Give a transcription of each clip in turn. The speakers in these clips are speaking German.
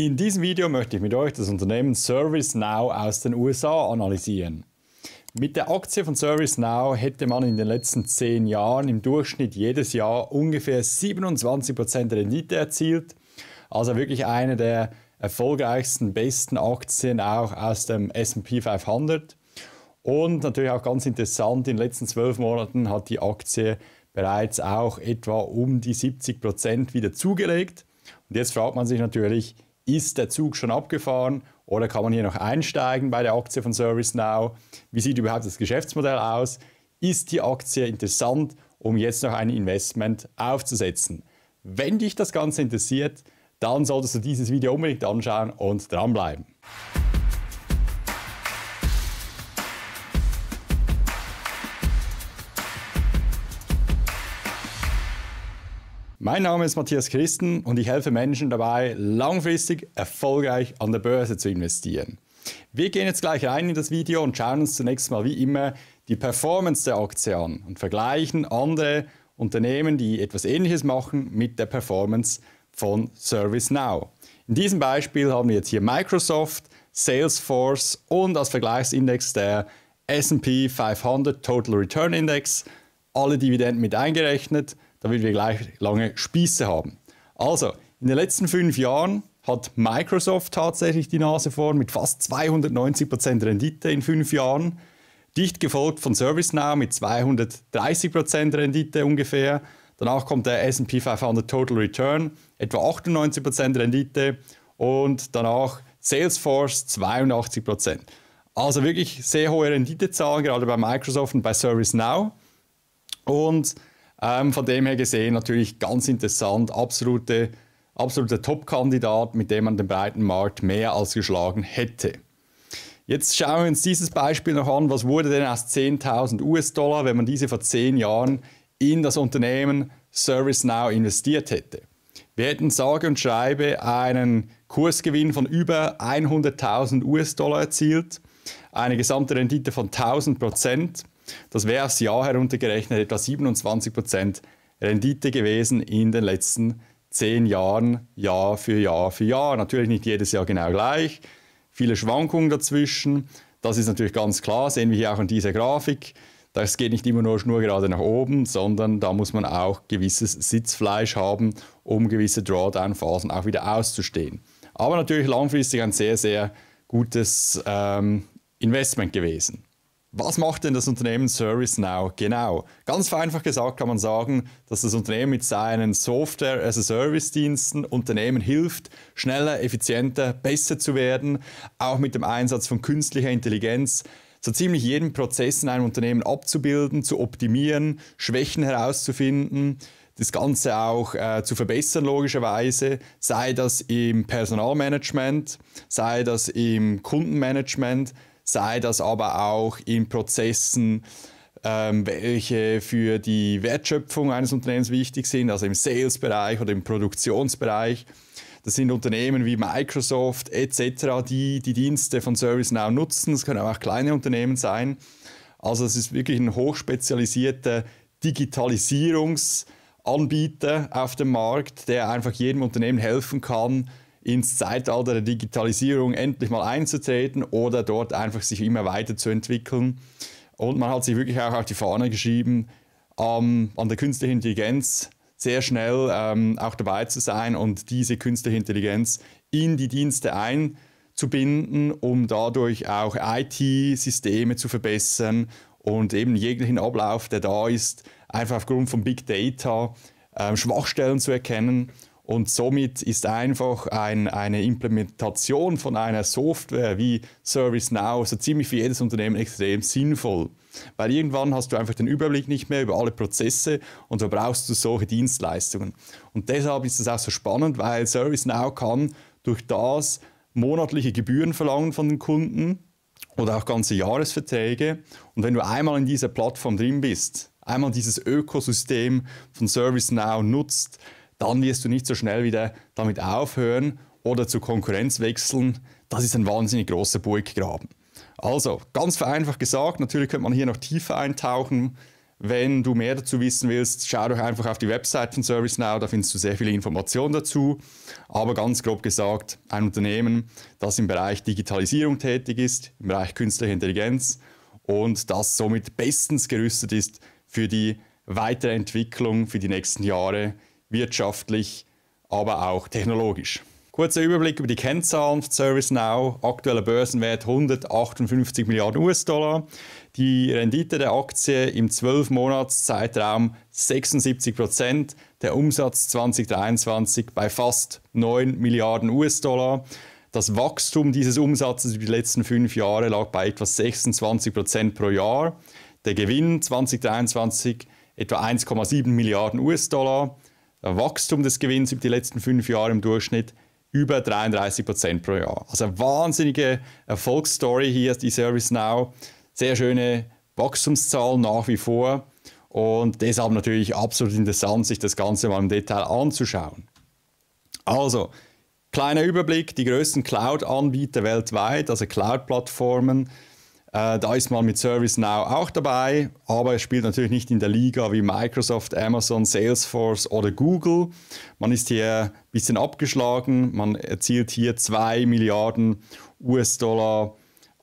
In diesem Video möchte ich mit euch das Unternehmen ServiceNow aus den USA analysieren. Mit der Aktie von ServiceNow hätte man in den letzten zehn Jahren im Durchschnitt jedes Jahr ungefähr 27% Rendite erzielt. Also wirklich eine der erfolgreichsten, besten Aktien auch aus dem SP 500. Und natürlich auch ganz interessant, in den letzten zwölf Monaten hat die Aktie bereits auch etwa um die 70% wieder zugelegt. Und jetzt fragt man sich natürlich, ist der Zug schon abgefahren oder kann man hier noch einsteigen bei der Aktie von ServiceNow? Wie sieht überhaupt das Geschäftsmodell aus? Ist die Aktie interessant, um jetzt noch ein Investment aufzusetzen? Wenn dich das Ganze interessiert, dann solltest du dieses Video unbedingt anschauen und dranbleiben. Mein Name ist Matthias Christen und ich helfe Menschen dabei, langfristig erfolgreich an der Börse zu investieren. Wir gehen jetzt gleich rein in das Video und schauen uns zunächst mal wie immer die Performance der Aktie an und vergleichen andere Unternehmen, die etwas Ähnliches machen, mit der Performance von ServiceNow. In diesem Beispiel haben wir jetzt hier Microsoft, Salesforce und als Vergleichsindex der SP 500 Total Return Index, alle Dividenden mit eingerechnet damit wir gleich lange Spieße haben. Also, in den letzten fünf Jahren hat Microsoft tatsächlich die Nase vorn mit fast 290% Rendite in fünf Jahren. Dicht gefolgt von ServiceNow mit 230% Rendite ungefähr. Danach kommt der SP 500 Total Return, etwa 98% Rendite. Und danach Salesforce 82%. Also wirklich sehr hohe Renditezahlen, gerade bei Microsoft und bei ServiceNow. Und ähm, von dem her gesehen natürlich ganz interessant, absolute, absoluter Top-Kandidat, mit dem man den breiten Markt mehr als geschlagen hätte. Jetzt schauen wir uns dieses Beispiel noch an. Was wurde denn aus 10.000 US-Dollar, wenn man diese vor 10 Jahren in das Unternehmen ServiceNow investiert hätte? Wir hätten sage und schreibe einen Kursgewinn von über 100.000 US-Dollar erzielt, eine gesamte Rendite von 1000 Prozent das wäre aufs Jahr heruntergerechnet etwa 27 Rendite gewesen in den letzten zehn Jahren, Jahr für Jahr für Jahr. Natürlich nicht jedes Jahr genau gleich, viele Schwankungen dazwischen. Das ist natürlich ganz klar, sehen wir hier auch in dieser Grafik. Das geht nicht immer nur schnurgerade nach oben, sondern da muss man auch gewisses Sitzfleisch haben, um gewisse Drawdown-Phasen auch wieder auszustehen. Aber natürlich langfristig ein sehr, sehr gutes ähm, Investment gewesen. Was macht denn das Unternehmen ServiceNow genau? Ganz vereinfacht gesagt kann man sagen, dass das Unternehmen mit seinen Software-as-a-Service-Diensten Unternehmen hilft, schneller, effizienter, besser zu werden, auch mit dem Einsatz von künstlicher Intelligenz, so ziemlich jeden Prozess in einem Unternehmen abzubilden, zu optimieren, Schwächen herauszufinden, das Ganze auch äh, zu verbessern, logischerweise, sei das im Personalmanagement, sei das im Kundenmanagement, sei das aber auch in Prozessen, ähm, welche für die Wertschöpfung eines Unternehmens wichtig sind, also im Sales-Bereich oder im Produktionsbereich. Das sind Unternehmen wie Microsoft etc., die die Dienste von ServiceNow nutzen. Es können auch kleine Unternehmen sein. Also es ist wirklich ein hochspezialisierter Digitalisierungsanbieter auf dem Markt, der einfach jedem Unternehmen helfen kann, ins Zeitalter der Digitalisierung endlich mal einzutreten oder dort einfach sich immer weiterzuentwickeln. Und man hat sich wirklich auch auf die Fahne geschrieben, ähm, an der künstlichen Intelligenz sehr schnell ähm, auch dabei zu sein und diese künstliche Intelligenz in die Dienste einzubinden, um dadurch auch IT-Systeme zu verbessern und eben jeglichen Ablauf, der da ist, einfach aufgrund von Big Data ähm, Schwachstellen zu erkennen und somit ist einfach ein, eine Implementation von einer Software wie ServiceNow so ziemlich für jedes Unternehmen extrem sinnvoll. Weil irgendwann hast du einfach den Überblick nicht mehr über alle Prozesse und da brauchst du solche Dienstleistungen. Und deshalb ist es auch so spannend, weil ServiceNow kann durch das monatliche Gebühren verlangen von den Kunden oder auch ganze Jahresverträge. Und wenn du einmal in dieser Plattform drin bist, einmal dieses Ökosystem von ServiceNow nutzt, dann wirst du nicht so schnell wieder damit aufhören oder zur Konkurrenz wechseln. Das ist ein wahnsinnig großer Burggraben. Also, ganz vereinfacht gesagt, natürlich könnte man hier noch tiefer eintauchen. Wenn du mehr dazu wissen willst, schau doch einfach auf die Website von ServiceNow, da findest du sehr viele Informationen dazu. Aber ganz grob gesagt, ein Unternehmen, das im Bereich Digitalisierung tätig ist, im Bereich künstliche Intelligenz und das somit bestens gerüstet ist für die weitere Entwicklung für die nächsten Jahre wirtschaftlich, aber auch technologisch. Kurzer Überblick über die Kennzahlen von ServiceNow. Aktueller Börsenwert 158 Milliarden US-Dollar. Die Rendite der Aktie im 12-Monats-Zeitraum 76 Prozent. Der Umsatz 2023 bei fast 9 Milliarden US-Dollar. Das Wachstum dieses Umsatzes über die letzten fünf Jahre lag bei etwa 26 Prozent pro Jahr. Der Gewinn 2023 etwa 1,7 Milliarden US-Dollar. Wachstum des Gewinns über die letzten fünf Jahre im Durchschnitt über 33 Prozent pro Jahr. Also eine wahnsinnige Erfolgsstory hier, die ServiceNow. Sehr schöne Wachstumszahlen nach wie vor. Und deshalb natürlich absolut interessant, sich das Ganze mal im Detail anzuschauen. Also, kleiner Überblick, die größten Cloud-Anbieter weltweit, also Cloud-Plattformen, äh, da ist man mit ServiceNow auch dabei, aber es spielt natürlich nicht in der Liga wie Microsoft, Amazon, Salesforce oder Google. Man ist hier ein bisschen abgeschlagen, man erzielt hier 2 Milliarden US-Dollar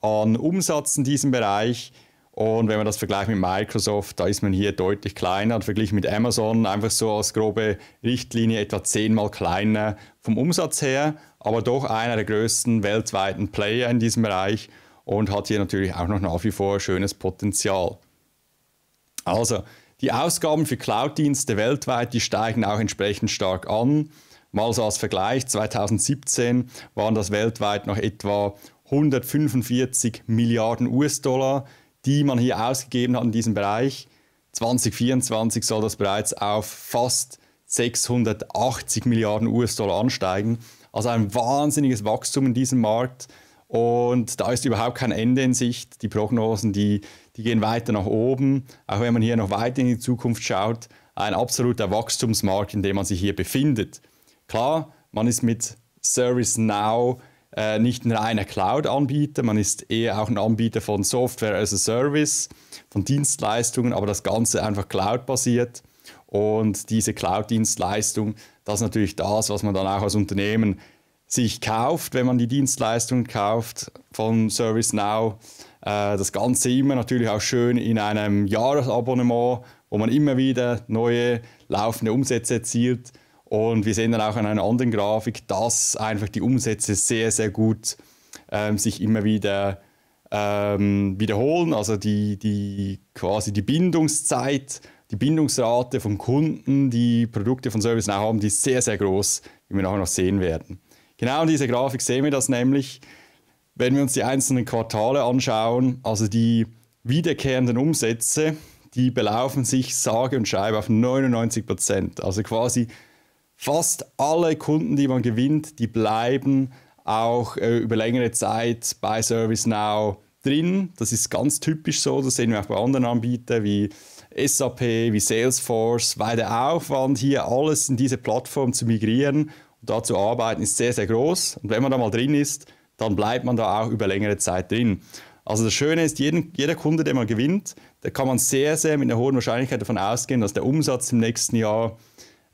an Umsatz in diesem Bereich. Und wenn man das vergleicht mit Microsoft, da ist man hier deutlich kleiner und verglichen mit Amazon einfach so als grobe Richtlinie etwa zehnmal kleiner vom Umsatz her, aber doch einer der größten weltweiten Player in diesem Bereich und hat hier natürlich auch noch nach wie vor schönes Potenzial. Also, die Ausgaben für Cloud-Dienste weltweit, die steigen auch entsprechend stark an. Mal so als Vergleich, 2017 waren das weltweit noch etwa 145 Milliarden US-Dollar, die man hier ausgegeben hat in diesem Bereich. 2024 soll das bereits auf fast 680 Milliarden US-Dollar ansteigen. Also ein wahnsinniges Wachstum in diesem Markt. Und da ist überhaupt kein Ende in Sicht. Die Prognosen, die, die gehen weiter nach oben. Auch wenn man hier noch weiter in die Zukunft schaut, ein absoluter Wachstumsmarkt, in dem man sich hier befindet. Klar, man ist mit ServiceNow äh, nicht ein reiner Cloud-Anbieter, man ist eher auch ein Anbieter von Software as a Service, von Dienstleistungen, aber das Ganze einfach cloud-basiert. Und diese Cloud-Dienstleistung, das ist natürlich das, was man dann auch als Unternehmen sich kauft, wenn man die Dienstleistung kauft von ServiceNow. Äh, das Ganze immer natürlich auch schön in einem Jahresabonnement, wo man immer wieder neue laufende Umsätze erzielt. Und wir sehen dann auch an einer anderen Grafik, dass einfach die Umsätze sehr, sehr gut ähm, sich immer wieder ähm, wiederholen. Also die, die quasi die Bindungszeit, die Bindungsrate von Kunden, die Produkte von ServiceNow haben, die ist sehr, sehr groß, wie wir nachher noch sehen werden. Genau in dieser Grafik sehen wir das nämlich, wenn wir uns die einzelnen Quartale anschauen, also die wiederkehrenden Umsätze, die belaufen sich sage und schreibe auf 99 Prozent. Also quasi fast alle Kunden, die man gewinnt, die bleiben auch äh, über längere Zeit bei ServiceNow drin. Das ist ganz typisch so. Das sehen wir auch bei anderen Anbietern wie SAP, wie Salesforce, weil der Aufwand hier alles in diese Plattform zu migrieren da zu arbeiten ist sehr, sehr groß. Und wenn man da mal drin ist, dann bleibt man da auch über längere Zeit drin. Also das Schöne ist, jeden, jeder Kunde, den man gewinnt, da kann man sehr, sehr mit einer hohen Wahrscheinlichkeit davon ausgehen, dass der Umsatz im nächsten Jahr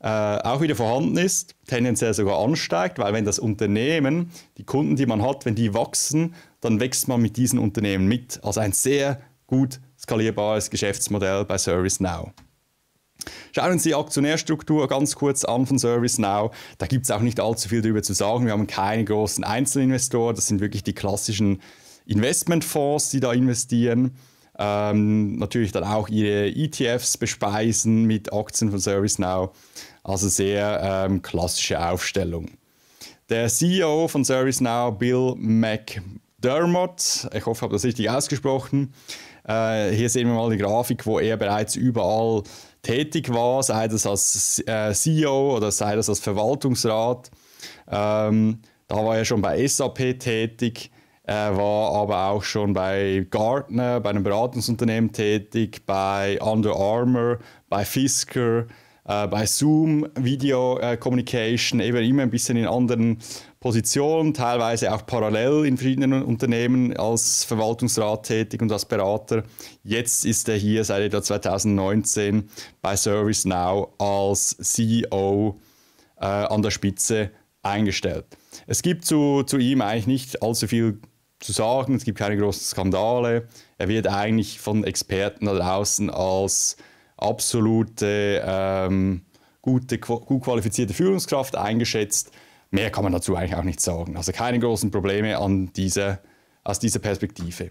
äh, auch wieder vorhanden ist, tendenziell sogar ansteigt, weil wenn das Unternehmen, die Kunden, die man hat, wenn die wachsen, dann wächst man mit diesen Unternehmen mit. Also ein sehr gut skalierbares Geschäftsmodell bei ServiceNow. Schauen Sie die Aktionärstruktur ganz kurz an von ServiceNow. Da gibt es auch nicht allzu viel darüber zu sagen. Wir haben keine großen Einzelinvestoren. Das sind wirklich die klassischen Investmentfonds, die da investieren. Ähm, natürlich dann auch ihre ETFs bespeisen mit Aktien von ServiceNow. Also sehr ähm, klassische Aufstellung. Der CEO von ServiceNow, Bill McDermott, ich hoffe, ich habe das richtig ausgesprochen. Äh, hier sehen wir mal die Grafik, wo er bereits überall tätig war, sei das als äh, CEO oder sei das als Verwaltungsrat. Ähm, da war er schon bei SAP tätig, äh, war aber auch schon bei Gartner, bei einem Beratungsunternehmen tätig, bei Under Armour, bei Fisker, äh, bei Zoom Video äh, Communication, eben immer ein bisschen in anderen Position, teilweise auch parallel in verschiedenen Unternehmen als Verwaltungsrat tätig und als Berater. Jetzt ist er hier seit etwa 2019 bei ServiceNow als CEO äh, an der Spitze eingestellt. Es gibt zu, zu ihm eigentlich nicht allzu viel zu sagen, es gibt keine großen Skandale. Er wird eigentlich von Experten da draußen als absolute ähm, gute, gut qualifizierte Führungskraft eingeschätzt mehr kann man dazu eigentlich auch nicht sagen. Also keine großen Probleme an dieser, aus dieser Perspektive.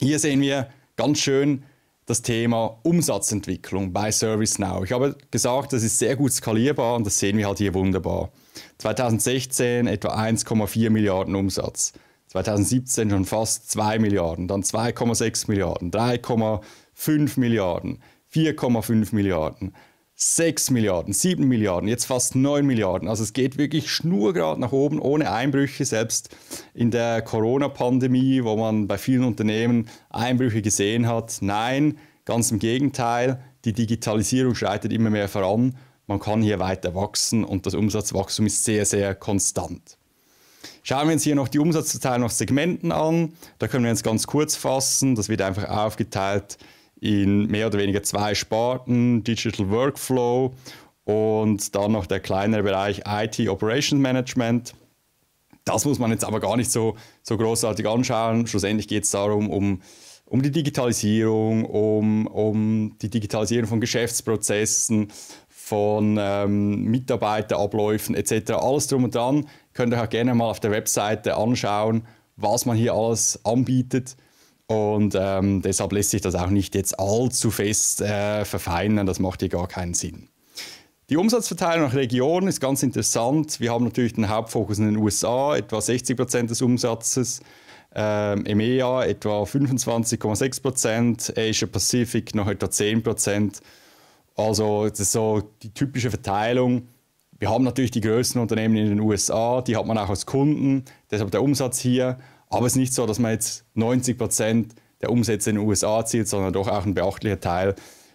Hier sehen wir ganz schön das Thema Umsatzentwicklung bei ServiceNow. Ich habe gesagt, das ist sehr gut skalierbar und das sehen wir halt hier wunderbar. 2016 etwa 1,4 Milliarden Umsatz. 2017 schon fast 2 Milliarden, dann 2,6 Milliarden, 3,5 Milliarden, 4,5 Milliarden. 6 Milliarden, 7 Milliarden, jetzt fast 9 Milliarden. Also es geht wirklich schnurgerad nach oben, ohne Einbrüche, selbst in der Corona-Pandemie, wo man bei vielen Unternehmen Einbrüche gesehen hat. Nein, ganz im Gegenteil, die Digitalisierung schreitet immer mehr voran. Man kann hier weiter wachsen und das Umsatzwachstum ist sehr, sehr konstant. Schauen wir uns hier noch die Umsatzverteilung nach Segmenten an. Da können wir uns ganz kurz fassen. Das wird einfach aufgeteilt in mehr oder weniger zwei Sparten, Digital Workflow und dann noch der kleinere Bereich IT Operations Management. Das muss man jetzt aber gar nicht so, so großartig anschauen. Schlussendlich geht es darum, um, um die Digitalisierung, um, um die Digitalisierung von Geschäftsprozessen, von ähm, Mitarbeiterabläufen etc. Alles drum und dran. Könnt ihr euch auch gerne mal auf der Webseite anschauen, was man hier alles anbietet. Und ähm, deshalb lässt sich das auch nicht jetzt allzu fest äh, verfeinern, das macht hier gar keinen Sinn. Die Umsatzverteilung nach Region ist ganz interessant. Wir haben natürlich den Hauptfokus in den USA, etwa 60 Prozent des Umsatzes. Ähm, EMEA etwa 25,6 Prozent, Asia Pacific noch etwa 10 Prozent. Also das ist so die typische Verteilung. Wir haben natürlich die größten Unternehmen in den USA, die hat man auch als Kunden, deshalb der Umsatz hier. Aber es ist nicht so, dass man jetzt 90 Prozent der Umsätze in den USA zielt, sondern doch auch ein beachtlicher Teil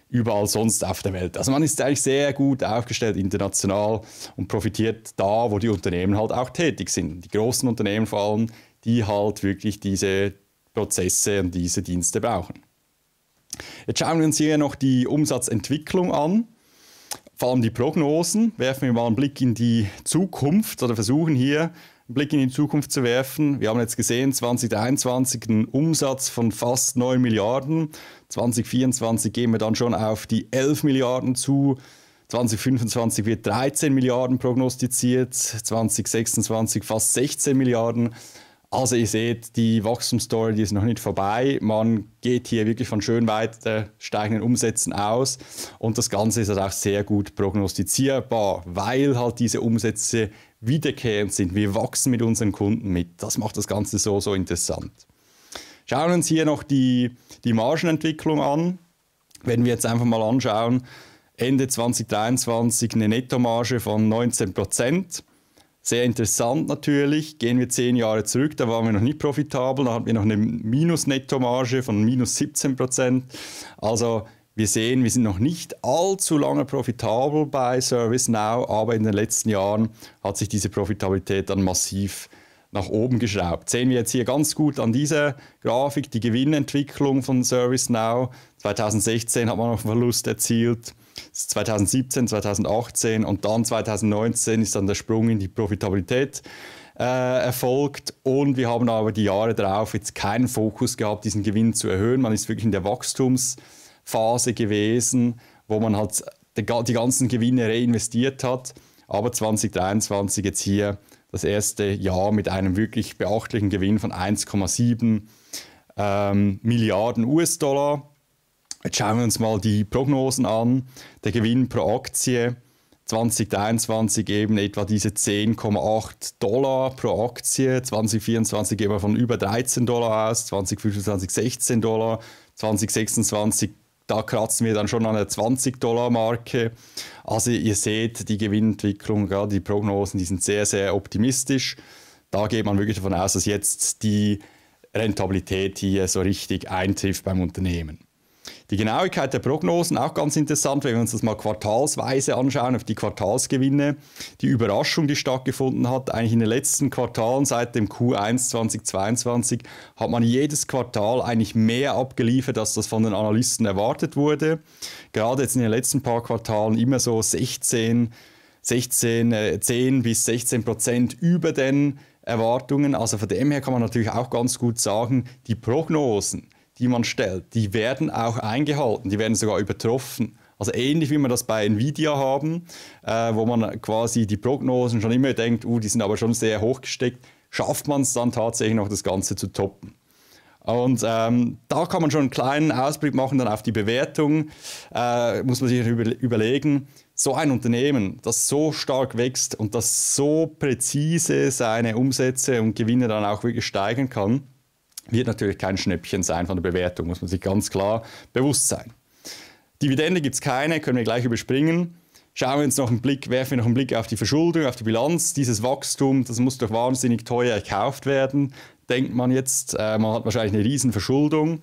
überall sonst auf der Welt. Also man ist eigentlich sehr gut aufgestellt international und profitiert da, wo die Unternehmen halt auch tätig sind. Die großen Unternehmen vor allem, die halt wirklich diese Prozesse und diese Dienste brauchen. Jetzt schauen wir uns hier noch die Umsatzentwicklung an, vor allem die Prognosen. Werfen wir mal einen Blick in die Zukunft oder versuchen hier einen Blick in die Zukunft zu werfen. Wir haben jetzt gesehen, 2021 einen Umsatz von fast 9 Milliarden. 2024 gehen wir dann schon auf die 11 Milliarden zu. 2025 wird 13 Milliarden prognostiziert, 2026 fast 16 Milliarden. Also ihr seht, die Wachstumsstory die ist noch nicht vorbei. Man geht hier wirklich von schön weiter steigenden Umsätzen aus. Und das Ganze ist halt auch sehr gut prognostizierbar, weil halt diese Umsätze wiederkehrend sind. Wir wachsen mit unseren Kunden mit. Das macht das Ganze so, so interessant. Schauen wir uns hier noch die, die Margenentwicklung an. Wenn wir jetzt einfach mal anschauen, Ende 2023 eine Nettomarge von 19 Prozent sehr interessant natürlich. Gehen wir zehn Jahre zurück, da waren wir noch nicht profitabel, da hatten wir noch eine Minus-Nettomarge von minus 17 Prozent. Also wir sehen, wir sind noch nicht allzu lange profitabel bei ServiceNow, aber in den letzten Jahren hat sich diese Profitabilität dann massiv verändert nach oben geschraubt. Sehen wir jetzt hier ganz gut an dieser Grafik die Gewinnentwicklung von ServiceNow. 2016 hat man noch einen Verlust erzielt. 2017, 2018 und dann 2019 ist dann der Sprung in die Profitabilität äh, erfolgt. Und wir haben aber die Jahre darauf jetzt keinen Fokus gehabt, diesen Gewinn zu erhöhen. Man ist wirklich in der Wachstumsphase gewesen, wo man halt die ganzen Gewinne reinvestiert hat. Aber 2023 jetzt hier das erste Jahr mit einem wirklich beachtlichen Gewinn von 1,7 ähm, Milliarden US-Dollar. Jetzt schauen wir uns mal die Prognosen an. Der Gewinn pro Aktie 2023 eben etwa diese 10,8 Dollar pro Aktie, 2024 gehen wir von über 13 Dollar aus, 2025 16 Dollar, 2026 da kratzen wir dann schon an der 20-Dollar-Marke. Also ihr seht, die Gewinnentwicklung, gerade die Prognosen, die sind sehr, sehr optimistisch. Da geht man wirklich davon aus, dass jetzt die Rentabilität hier so richtig eintrifft beim Unternehmen. Die Genauigkeit der Prognosen, auch ganz interessant, wenn wir uns das mal quartalsweise anschauen, auf die Quartalsgewinne. Die Überraschung, die stattgefunden hat, eigentlich in den letzten Quartalen seit dem Q1 2022, hat man jedes Quartal eigentlich mehr abgeliefert, als das von den Analysten erwartet wurde. Gerade jetzt in den letzten paar Quartalen immer so 16, 16 10 bis 16 Prozent über den Erwartungen. Also von dem her kann man natürlich auch ganz gut sagen, die Prognosen die man stellt, die werden auch eingehalten, die werden sogar übertroffen. Also ähnlich wie wir das bei Nvidia haben, äh, wo man quasi die Prognosen schon immer denkt, uh, die sind aber schon sehr hoch gesteckt, schafft man es dann tatsächlich noch das Ganze zu toppen. Und ähm, da kann man schon einen kleinen Ausblick machen dann auf die Bewertung. Äh, muss man sich überlegen, so ein Unternehmen, das so stark wächst und das so präzise seine Umsätze und Gewinne dann auch wirklich steigern kann, wird natürlich kein Schnäppchen sein von der Bewertung, muss man sich ganz klar bewusst sein. Dividende gibt es keine, können wir gleich überspringen. Schauen wir uns noch einen Blick, werfen wir noch einen Blick auf die Verschuldung, auf die Bilanz. Dieses Wachstum, das muss doch wahnsinnig teuer erkauft werden, denkt man jetzt. Äh, man hat wahrscheinlich eine Riesenverschuldung.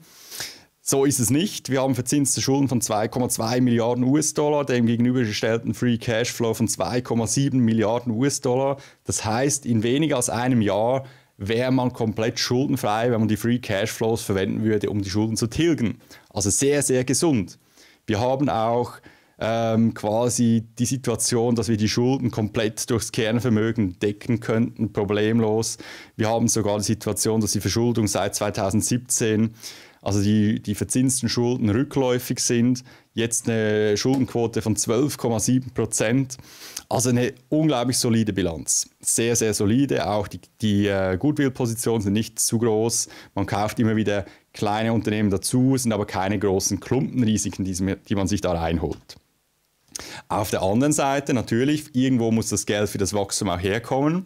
So ist es nicht. Wir haben verzinste Schulden von 2,2 Milliarden US-Dollar, dem gegenübergestellten Free Cashflow von 2,7 Milliarden US-Dollar. Das heißt, in weniger als einem Jahr wäre man komplett schuldenfrei, wenn man die Free Cash Flows verwenden würde, um die Schulden zu tilgen. Also sehr, sehr gesund. Wir haben auch ähm, quasi die Situation, dass wir die Schulden komplett durchs Kernvermögen decken könnten, problemlos. Wir haben sogar die Situation, dass die Verschuldung seit 2017 also die, die verzinsten Schulden rückläufig sind. Jetzt eine Schuldenquote von 12,7 Prozent. Also eine unglaublich solide Bilanz. Sehr, sehr solide. Auch die, die äh, Goodwill-Positionen sind nicht zu groß. Man kauft immer wieder kleine Unternehmen dazu, sind aber keine großen Klumpenrisiken, die, die man sich da reinholt. Auf der anderen Seite natürlich, irgendwo muss das Geld für das Wachstum auch herkommen.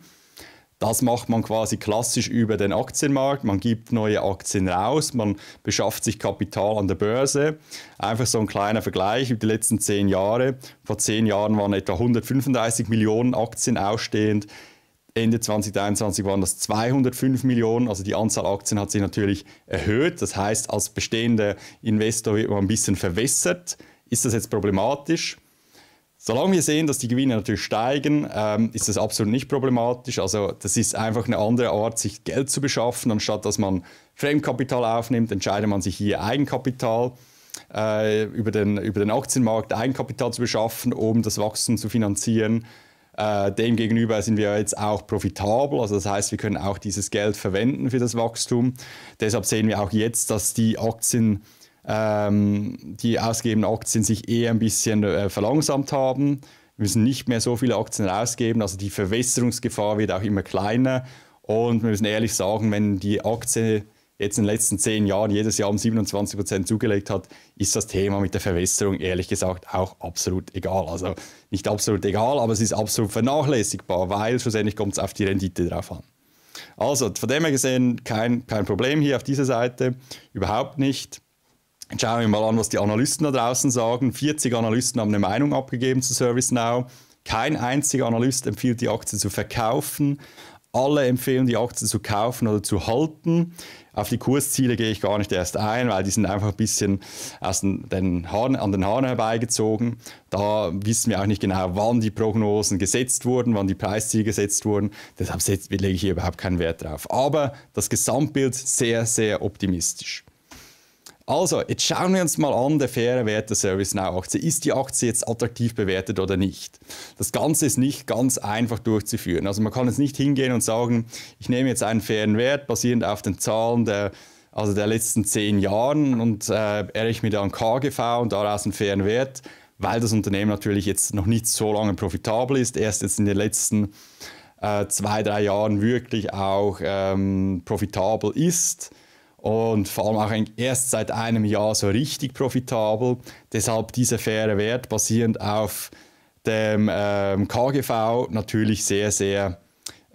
Das macht man quasi klassisch über den Aktienmarkt. Man gibt neue Aktien raus, man beschafft sich Kapital an der Börse. Einfach so ein kleiner Vergleich über die letzten zehn Jahre. Vor zehn Jahren waren etwa 135 Millionen Aktien ausstehend. Ende 2021 waren das 205 Millionen. Also die Anzahl Aktien hat sich natürlich erhöht. Das heißt, als bestehender Investor wird man ein bisschen verwässert. Ist das jetzt problematisch? Solange wir sehen, dass die Gewinne natürlich steigen, ähm, ist das absolut nicht problematisch. Also das ist einfach eine andere Art, sich Geld zu beschaffen. Anstatt dass man Fremdkapital aufnimmt, entscheidet man sich hier Eigenkapital äh, über, den, über den Aktienmarkt, Eigenkapital zu beschaffen, um das Wachstum zu finanzieren. Äh, demgegenüber sind wir jetzt auch profitabel, also das heißt, wir können auch dieses Geld verwenden für das Wachstum. Deshalb sehen wir auch jetzt, dass die Aktien ähm, die ausgegebenen Aktien sich eher ein bisschen äh, verlangsamt haben. Wir müssen nicht mehr so viele Aktien rausgeben, also die Verwässerungsgefahr wird auch immer kleiner. Und wir müssen ehrlich sagen, wenn die Aktie jetzt in den letzten zehn Jahren jedes Jahr um 27 Prozent zugelegt hat, ist das Thema mit der Verwässerung ehrlich gesagt auch absolut egal. Also nicht absolut egal, aber es ist absolut vernachlässigbar, weil schlussendlich kommt es auf die Rendite drauf an. Also von dem her gesehen kein, kein Problem hier auf dieser Seite, überhaupt nicht schauen wir mal an, was die Analysten da draußen sagen. 40 Analysten haben eine Meinung abgegeben zu ServiceNow. Kein einziger Analyst empfiehlt, die Aktie zu verkaufen. Alle empfehlen, die Aktie zu kaufen oder zu halten. Auf die Kursziele gehe ich gar nicht erst ein, weil die sind einfach ein bisschen aus den, den Haaren, an den Haaren herbeigezogen. Da wissen wir auch nicht genau, wann die Prognosen gesetzt wurden, wann die Preisziele gesetzt wurden. Deshalb lege ich hier überhaupt keinen Wert drauf. Aber das Gesamtbild sehr, sehr optimistisch. Also, jetzt schauen wir uns mal an, der faire Wert der ServiceNow-Aktie. Ist die Aktie jetzt attraktiv bewertet oder nicht? Das Ganze ist nicht ganz einfach durchzuführen. Also man kann jetzt nicht hingehen und sagen, ich nehme jetzt einen fairen Wert basierend auf den Zahlen der, also der letzten zehn Jahre und äh, errechne mir dann KGV und daraus einen fairen Wert, weil das Unternehmen natürlich jetzt noch nicht so lange profitabel ist, erst jetzt in den letzten äh, zwei, drei Jahren wirklich auch ähm, profitabel ist und vor allem auch erst seit einem Jahr so richtig profitabel. Deshalb dieser faire Wert basierend auf dem ähm, KGV natürlich sehr, sehr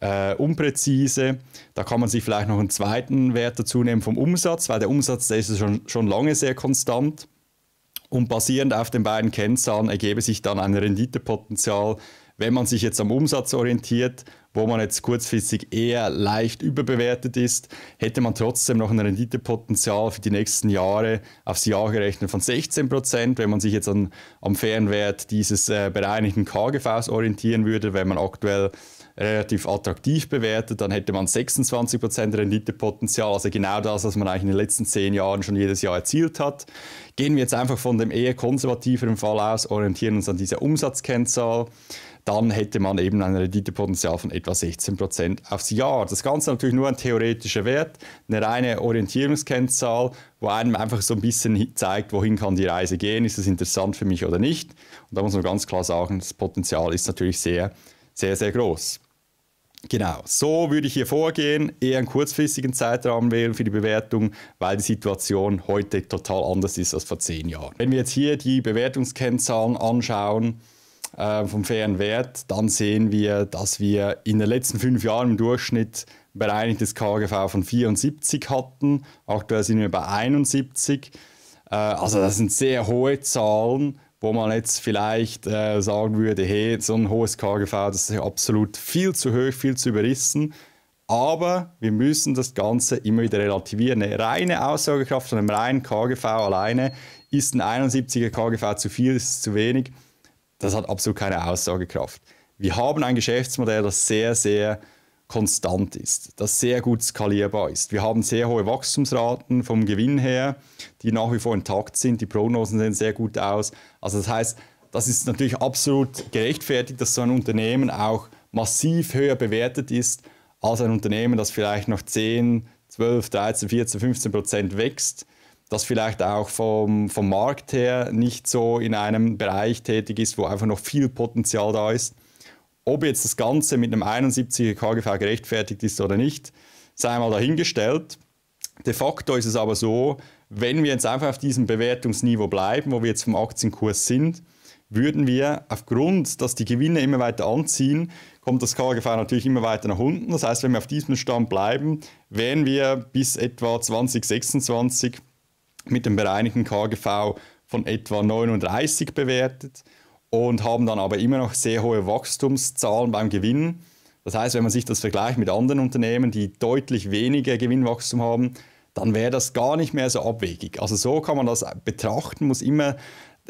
äh, unpräzise. Da kann man sich vielleicht noch einen zweiten Wert dazu nehmen vom Umsatz, weil der Umsatz, der ist schon, schon lange sehr konstant. Und basierend auf den beiden Kennzahlen ergebe sich dann ein Renditepotenzial, wenn man sich jetzt am Umsatz orientiert, wo man jetzt kurzfristig eher leicht überbewertet ist, hätte man trotzdem noch ein Renditepotenzial für die nächsten Jahre aufs Jahr gerechnet von 16 Prozent, wenn man sich jetzt an, am fairen Wert dieses äh, bereinigten KGVs orientieren würde, wenn man aktuell relativ attraktiv bewertet, dann hätte man 26% Renditepotenzial, also genau das, was man eigentlich in den letzten zehn Jahren schon jedes Jahr erzielt hat. Gehen wir jetzt einfach von dem eher konservativeren Fall aus, orientieren uns an dieser Umsatzkennzahl dann hätte man eben ein Renditepotenzial von etwa 16% aufs Jahr. Das Ganze natürlich nur ein theoretischer Wert, eine reine Orientierungskennzahl, wo einem einfach so ein bisschen zeigt, wohin kann die Reise gehen, ist das interessant für mich oder nicht. Und da muss man ganz klar sagen, das Potenzial ist natürlich sehr, sehr, sehr groß. Genau, so würde ich hier vorgehen, eher einen kurzfristigen Zeitrahmen wählen für die Bewertung, weil die Situation heute total anders ist als vor zehn Jahren. Wenn wir jetzt hier die Bewertungskennzahlen anschauen, ähm, vom fairen Wert, dann sehen wir, dass wir in den letzten fünf Jahren im Durchschnitt ein bereinigtes KGV von 74 hatten. Aktuell sind wir bei 71. Äh, also das sind sehr hohe Zahlen, wo man jetzt vielleicht äh, sagen würde, hey, so ein hohes KGV, das ist absolut viel zu hoch, viel zu überrissen. Aber wir müssen das Ganze immer wieder relativieren. Eine reine Aussagekraft von einem reinen KGV alleine ist ein 71er KGV zu viel, ist es zu wenig das hat absolut keine Aussagekraft. Wir haben ein Geschäftsmodell, das sehr, sehr konstant ist, das sehr gut skalierbar ist. Wir haben sehr hohe Wachstumsraten vom Gewinn her, die nach wie vor intakt sind. Die Prognosen sehen sehr gut aus. Also das heißt, das ist natürlich absolut gerechtfertigt, dass so ein Unternehmen auch massiv höher bewertet ist als ein Unternehmen, das vielleicht noch 10, 12, 13, 14, 15 Prozent wächst das vielleicht auch vom, vom Markt her nicht so in einem Bereich tätig ist, wo einfach noch viel Potenzial da ist. Ob jetzt das Ganze mit einem 71er KGV gerechtfertigt ist oder nicht, sei mal dahingestellt. De facto ist es aber so, wenn wir jetzt einfach auf diesem Bewertungsniveau bleiben, wo wir jetzt vom Aktienkurs sind, würden wir aufgrund, dass die Gewinne immer weiter anziehen, kommt das KGV natürlich immer weiter nach unten. Das heißt, wenn wir auf diesem Stand bleiben, wären wir bis etwa 2026 mit dem bereinigten KGV von etwa 39 bewertet und haben dann aber immer noch sehr hohe Wachstumszahlen beim Gewinn. Das heißt, wenn man sich das vergleicht mit anderen Unternehmen, die deutlich weniger Gewinnwachstum haben, dann wäre das gar nicht mehr so abwegig. Also so kann man das betrachten, muss immer,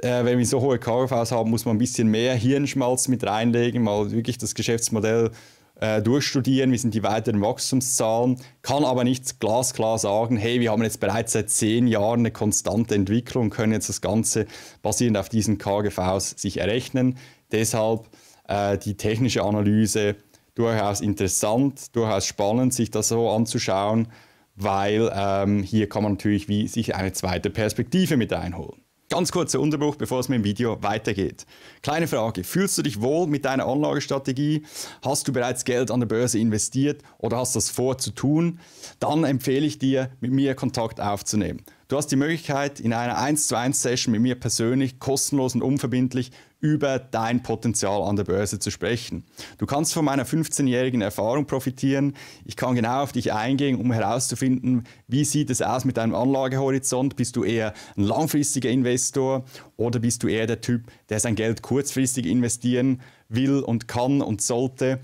äh, wenn wir so hohe KGVs haben, muss man ein bisschen mehr Hirnschmalz mit reinlegen, mal wirklich das Geschäftsmodell äh, durchstudieren, wie sind die weiteren Wachstumszahlen, kann aber nicht glasklar sagen, hey, wir haben jetzt bereits seit zehn Jahren eine konstante Entwicklung, können jetzt das Ganze basierend auf diesen KGVs sich errechnen. Deshalb äh, die technische Analyse durchaus interessant, durchaus spannend, sich das so anzuschauen, weil ähm, hier kann man natürlich wie sich eine zweite Perspektive mit einholen. Ganz kurzer Unterbruch, bevor es mit dem Video weitergeht. Kleine Frage, fühlst du dich wohl mit deiner Anlagestrategie? Hast du bereits Geld an der Börse investiert oder hast das vor zu tun? Dann empfehle ich dir, mit mir Kontakt aufzunehmen. Du hast die Möglichkeit, in einer 1 zu 1 Session mit mir persönlich kostenlos und unverbindlich über dein Potenzial an der Börse zu sprechen. Du kannst von meiner 15-jährigen Erfahrung profitieren. Ich kann genau auf dich eingehen, um herauszufinden, wie sieht es aus mit deinem Anlagehorizont? Bist du eher ein langfristiger Investor oder bist du eher der Typ, der sein Geld kurzfristig investieren will und kann und sollte?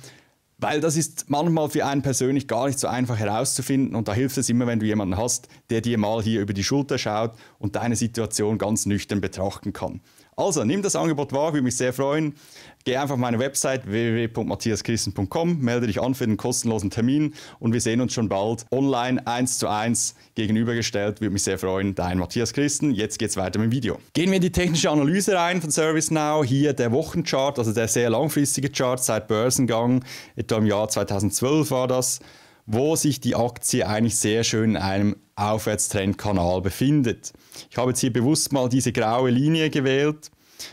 Weil das ist manchmal für einen persönlich gar nicht so einfach herauszufinden und da hilft es immer, wenn du jemanden hast, der dir mal hier über die Schulter schaut und deine Situation ganz nüchtern betrachten kann. Also, nimm das Angebot wahr, würde mich sehr freuen. Geh einfach auf meine Website www.matthiaskirsten.com, melde dich an für den kostenlosen Termin und wir sehen uns schon bald online eins zu eins gegenübergestellt. Würde mich sehr freuen. Dein Matthias Christen. Jetzt geht's weiter mit dem Video. Gehen wir in die technische Analyse rein von ServiceNow. Hier der Wochenchart, also der sehr langfristige Chart seit Börsengang, etwa im Jahr 2012 war das wo sich die Aktie eigentlich sehr schön in einem Aufwärtstrendkanal befindet. Ich habe jetzt hier bewusst mal diese graue Linie gewählt,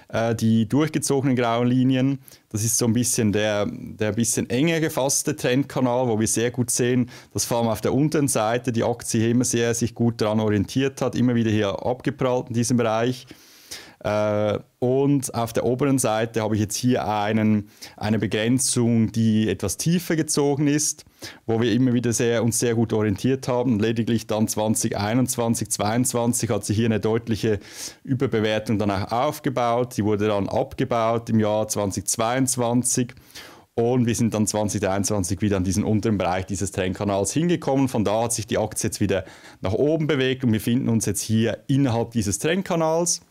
äh, die durchgezogenen grauen Linien. Das ist so ein bisschen der, der bisschen enger gefasste Trendkanal, wo wir sehr gut sehen, dass vor allem auf der unteren Seite die Aktie immer sehr sich gut daran orientiert hat, immer wieder hier abgeprallt in diesem Bereich. Äh, und auf der oberen Seite habe ich jetzt hier einen, eine Begrenzung, die etwas tiefer gezogen ist, wo wir immer wieder sehr, uns sehr gut orientiert haben. Lediglich dann 2021, 2022 hat sich hier eine deutliche Überbewertung danach aufgebaut. Die wurde dann abgebaut im Jahr 2022. Und wir sind dann 2023 wieder an diesen unteren Bereich dieses Trendkanals hingekommen. Von da hat sich die Aktie jetzt wieder nach oben bewegt und wir finden uns jetzt hier innerhalb dieses Trendkanals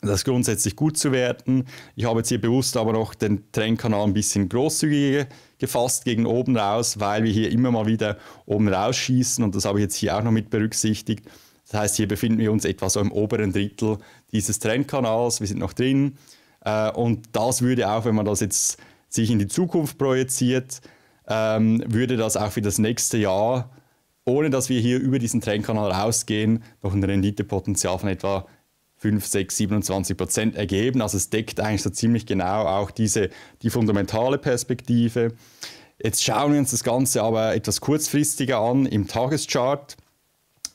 das grundsätzlich gut zu werten. Ich habe jetzt hier bewusst aber noch den Trendkanal ein bisschen großzügiger gefasst gegen oben raus, weil wir hier immer mal wieder oben rausschießen und das habe ich jetzt hier auch noch mit berücksichtigt. Das heißt, hier befinden wir uns etwa so im oberen Drittel dieses Trendkanals. Wir sind noch drin. Äh, und das würde auch, wenn man das jetzt sich in die Zukunft projiziert, ähm, würde das auch für das nächste Jahr, ohne dass wir hier über diesen Trendkanal rausgehen, noch ein Renditepotenzial von etwa 5, 6, 27 Prozent ergeben. Also es deckt eigentlich so ziemlich genau auch diese, die fundamentale Perspektive. Jetzt schauen wir uns das Ganze aber etwas kurzfristiger an im Tageschart.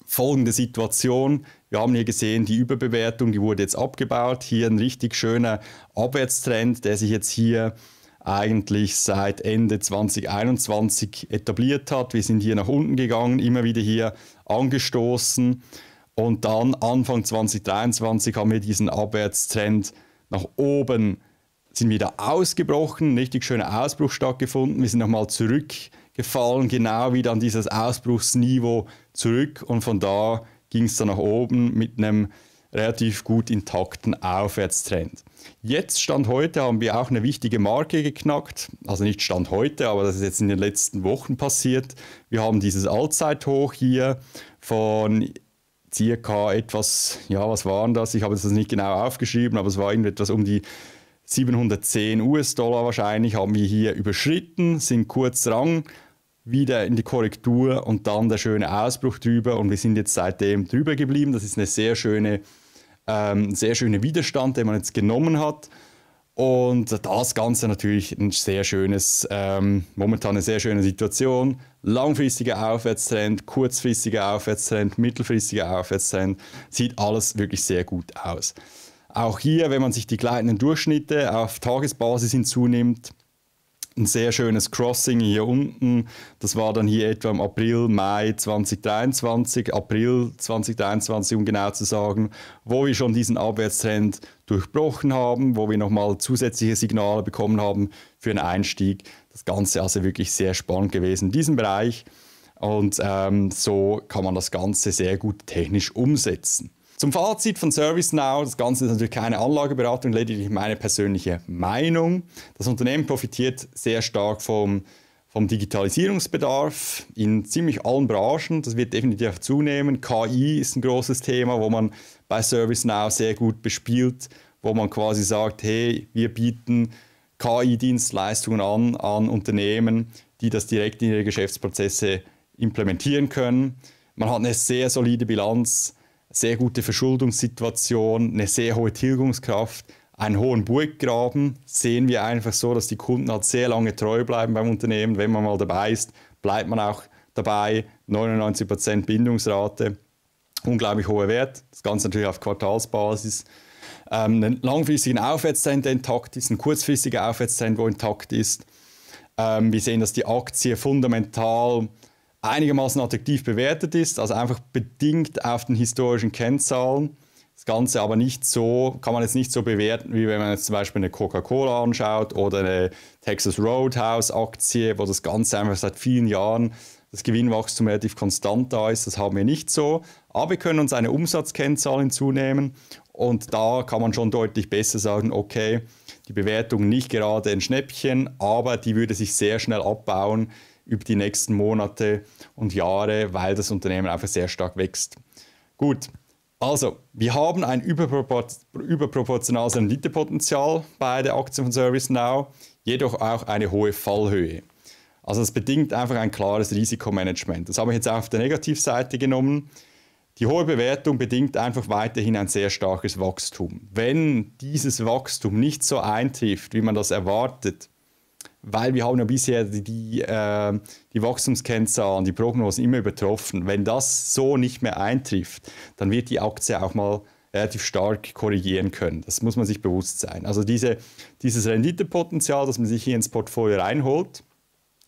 Folgende Situation. Wir haben hier gesehen, die Überbewertung, die wurde jetzt abgebaut. Hier ein richtig schöner Abwärtstrend, der sich jetzt hier eigentlich seit Ende 2021 etabliert hat. Wir sind hier nach unten gegangen, immer wieder hier angestoßen. Und dann Anfang 2023 haben wir diesen Abwärtstrend nach oben, sind wieder ausgebrochen, richtig schöner Ausbruch stattgefunden. Wir sind nochmal zurückgefallen, genau wieder an dieses Ausbruchsniveau zurück. Und von da ging es dann nach oben mit einem relativ gut intakten Aufwärtstrend. Jetzt Stand heute haben wir auch eine wichtige Marke geknackt. Also nicht Stand heute, aber das ist jetzt in den letzten Wochen passiert. Wir haben dieses Allzeithoch hier von circa etwas, ja, was waren das? Ich habe das nicht genau aufgeschrieben, aber es war irgendetwas um die 710 US-Dollar wahrscheinlich, haben wir hier überschritten, sind kurz dran, wieder in die Korrektur und dann der schöne Ausbruch drüber und wir sind jetzt seitdem drüber geblieben. Das ist eine sehr schöne, ähm, sehr schöne Widerstand, den man jetzt genommen hat. Und das Ganze natürlich ein sehr schönes, ähm, momentan eine sehr schöne Situation. Langfristiger Aufwärtstrend, kurzfristiger Aufwärtstrend, mittelfristiger Aufwärtstrend. Sieht alles wirklich sehr gut aus. Auch hier, wenn man sich die gleitenden Durchschnitte auf Tagesbasis hinzunimmt, ein sehr schönes Crossing hier unten. Das war dann hier etwa im April, Mai 2023, April 2023, um genau zu sagen, wo wir schon diesen Abwärtstrend durchbrochen haben, wo wir nochmal zusätzliche Signale bekommen haben für einen Einstieg. Das Ganze also wirklich sehr spannend gewesen in diesem Bereich. Und ähm, so kann man das Ganze sehr gut technisch umsetzen. Zum Fazit von ServiceNow, das Ganze ist natürlich keine Anlageberatung, lediglich meine persönliche Meinung. Das Unternehmen profitiert sehr stark vom, vom Digitalisierungsbedarf in ziemlich allen Branchen. Das wird definitiv zunehmen. KI ist ein großes Thema, wo man bei ServiceNow sehr gut bespielt, wo man quasi sagt, hey, wir bieten KI-Dienstleistungen an an Unternehmen, die das direkt in ihre Geschäftsprozesse implementieren können. Man hat eine sehr solide Bilanz sehr gute Verschuldungssituation, eine sehr hohe Tilgungskraft, einen hohen Burggraben, sehen wir einfach so, dass die Kunden halt sehr lange treu bleiben beim Unternehmen. Wenn man mal dabei ist, bleibt man auch dabei. 99% Bindungsrate, unglaublich hoher Wert. Das Ganze natürlich auf Quartalsbasis. Ähm, einen langfristigen Aufwärtstrend, der intakt ist, ein kurzfristiger Aufwärtstrend, der intakt ist. Ähm, wir sehen, dass die Aktie fundamental einigermaßen attraktiv bewertet ist, also einfach bedingt auf den historischen Kennzahlen. Das Ganze aber nicht so, kann man jetzt nicht so bewerten, wie wenn man jetzt zum Beispiel eine Coca-Cola anschaut oder eine Texas Roadhouse-Aktie, wo das Ganze einfach seit vielen Jahren das Gewinnwachstum relativ konstant da ist. Das haben wir nicht so. Aber wir können uns eine Umsatzkennzahl hinzunehmen und da kann man schon deutlich besser sagen, okay, die Bewertung nicht gerade ein Schnäppchen, aber die würde sich sehr schnell abbauen über die nächsten Monate und Jahre, weil das Unternehmen einfach sehr stark wächst. Gut, also wir haben ein überproportionales Renditepotenzial bei der Aktie von ServiceNow, jedoch auch eine hohe Fallhöhe. Also das bedingt einfach ein klares Risikomanagement. Das habe ich jetzt auch auf der Negativseite genommen. Die hohe Bewertung bedingt einfach weiterhin ein sehr starkes Wachstum. Wenn dieses Wachstum nicht so eintrifft, wie man das erwartet, weil wir haben ja bisher die, die, äh, die Wachstumskennzahlen, die Prognosen immer übertroffen. Wenn das so nicht mehr eintrifft, dann wird die Aktie auch mal relativ stark korrigieren können. Das muss man sich bewusst sein. Also diese, dieses Renditepotenzial, das man sich hier ins Portfolio reinholt,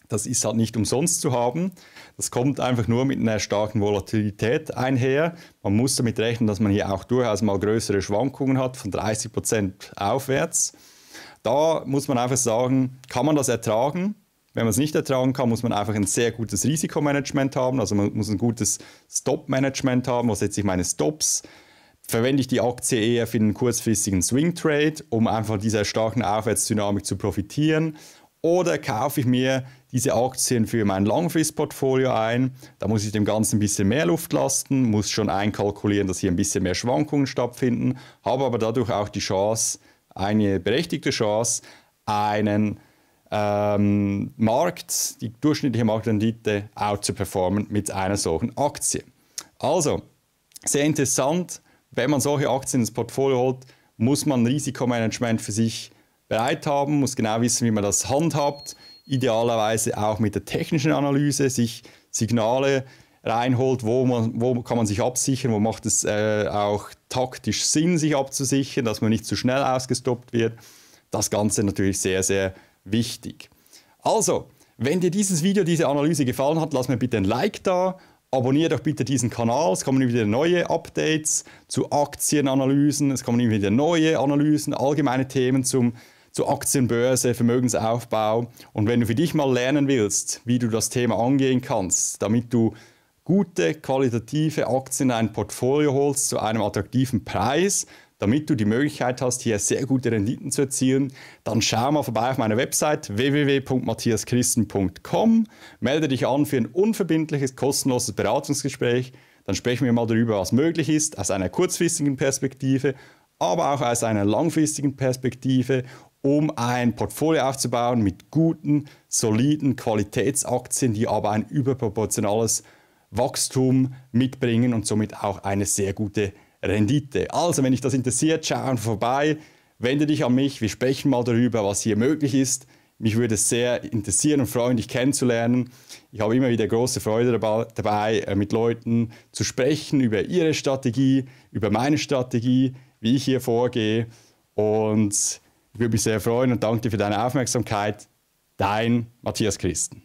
das ist halt nicht umsonst zu haben. Das kommt einfach nur mit einer starken Volatilität einher. Man muss damit rechnen, dass man hier auch durchaus mal größere Schwankungen hat, von 30 Prozent aufwärts da muss man einfach sagen, kann man das ertragen? Wenn man es nicht ertragen kann, muss man einfach ein sehr gutes Risikomanagement haben. Also man muss ein gutes Stop-Management haben. Wo setze ich meine Stops? Verwende ich die Aktie eher für einen kurzfristigen Swing-Trade, um einfach dieser starken Aufwärtsdynamik zu profitieren? Oder kaufe ich mir diese Aktien für mein Longfrist-Portfolio ein? Da muss ich dem Ganzen ein bisschen mehr Luft lasten, muss schon einkalkulieren, dass hier ein bisschen mehr Schwankungen stattfinden, habe aber dadurch auch die Chance, eine berechtigte Chance, einen ähm, Markt, die durchschnittliche Marktrendite out zu performen mit einer solchen Aktie. Also, sehr interessant, wenn man solche Aktien ins Portfolio holt, muss man Risikomanagement für sich bereit haben, muss genau wissen, wie man das handhabt, idealerweise auch mit der technischen Analyse, sich Signale reinholt, wo, man, wo kann man sich absichern, wo macht es äh, auch taktisch Sinn, sich abzusichern, dass man nicht zu schnell ausgestoppt wird. Das Ganze natürlich sehr, sehr wichtig. Also, wenn dir dieses Video, diese Analyse gefallen hat, lass mir bitte ein Like da. Abonniere doch bitte diesen Kanal. Es kommen immer wieder neue Updates zu Aktienanalysen. Es kommen immer wieder neue Analysen, allgemeine Themen zum, zu Aktienbörse, Vermögensaufbau. Und wenn du für dich mal lernen willst, wie du das Thema angehen kannst, damit du gute, qualitative Aktien in ein Portfolio holst zu einem attraktiven Preis, damit du die Möglichkeit hast, hier sehr gute Renditen zu erzielen, dann schau mal vorbei auf meiner Website www.matthiaschristen.com, melde dich an für ein unverbindliches, kostenloses Beratungsgespräch, dann sprechen wir mal darüber, was möglich ist, aus einer kurzfristigen Perspektive, aber auch aus einer langfristigen Perspektive, um ein Portfolio aufzubauen mit guten, soliden Qualitätsaktien, die aber ein überproportionales Wachstum mitbringen und somit auch eine sehr gute Rendite. Also, wenn dich das interessiert, schau einfach vorbei, wende dich an mich, wir sprechen mal darüber, was hier möglich ist. Mich würde es sehr interessieren und freuen, dich kennenzulernen. Ich habe immer wieder große Freude dabei, äh, mit Leuten zu sprechen über ihre Strategie, über meine Strategie, wie ich hier vorgehe. Und ich würde mich sehr freuen und danke dir für deine Aufmerksamkeit. Dein Matthias Christen.